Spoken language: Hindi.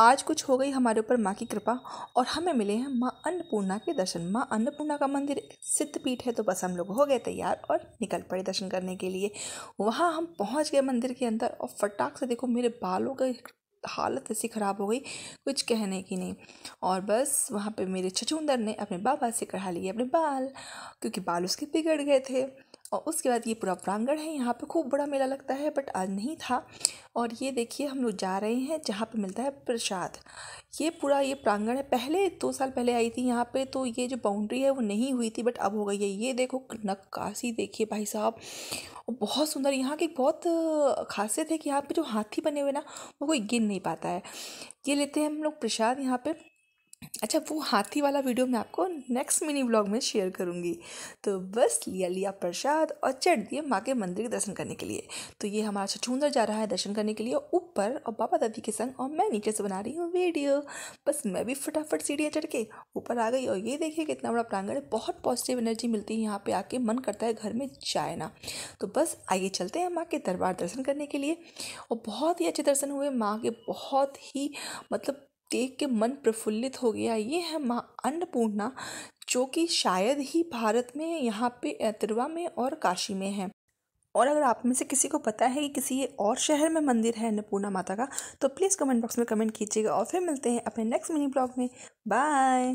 आज कुछ हो गई हमारे ऊपर माँ की कृपा और हमें मिले हैं माँ अन्नपूर्णा के दर्शन माँ अन्नपूर्णा का मंदिर सिद्ध पीठ है तो बस हम लोग हो गए तैयार और निकल पड़े दर्शन करने के लिए वहाँ हम पहुँच गए मंदिर के अंदर और फटाक से देखो मेरे बालों का हालत ऐसी ख़राब हो गई कुछ कहने की नहीं और बस वहाँ पे मेरे छछूंदर ने अपने बाबा से कढ़ा लिए अपने बाल क्योंकि बाल उसके बिगड़ गए थे और उसके बाद ये पूरा प्रांगण है यहाँ पे खूब बड़ा मेला लगता है बट आज नहीं था और ये देखिए हम लोग जा रहे हैं जहाँ पे मिलता है प्रसाद ये पूरा ये प्रांगण है पहले दो साल पहले आई थी यहाँ पे तो ये जो बाउंड्री है वो नहीं हुई थी बट अब हो गई है ये देखो नक्काशी देखिए भाई साहब बहुत सुंदर यहाँ की बहुत खासियत है कि यहाँ पे जो हाथी बने हुए ना वो कोई गिन नहीं पाता है ये लेते हैं हम लोग प्रसाद यहाँ पर अच्छा वो हाथी वाला वीडियो मैं आपको नेक्स्ट मिनी ब्लॉग में शेयर करूँगी तो बस लिया लिया प्रसाद और चढ़ दिए माँ के मंदिर के दर्शन करने के लिए तो ये हमारा छछूंदर जा रहा है दर्शन करने के लिए ऊपर और बाबा दादी के संग और मैं नीचे से बना रही हूँ वीडियो बस मैं भी फटाफट सीढ़ियाँ चढ़ के ऊपर आ गई और ये देखिए कितना बड़ा प्रांगण है बहुत पॉजिटिव एनर्जी मिलती है यहाँ पर आके मन करता है घर में जाए ना तो बस आइए चलते हैं माँ के दरबार दर्शन करने के लिए और बहुत ही अच्छे दर्शन हुए माँ के बहुत ही मतलब देख के मन प्रफुल्लित हो गया ये है माँ अन्नपूर्णा जो कि शायद ही भारत में यहाँ पे त्रिवा में और काशी में है और अगर आप में से किसी को पता है कि किसी और शहर में मंदिर है अन्नपूर्णा माता का तो प्लीज़ कमेंट बॉक्स में कमेंट कीजिएगा और फिर मिलते हैं अपने नेक्स्ट मिनी ब्लॉग में बाय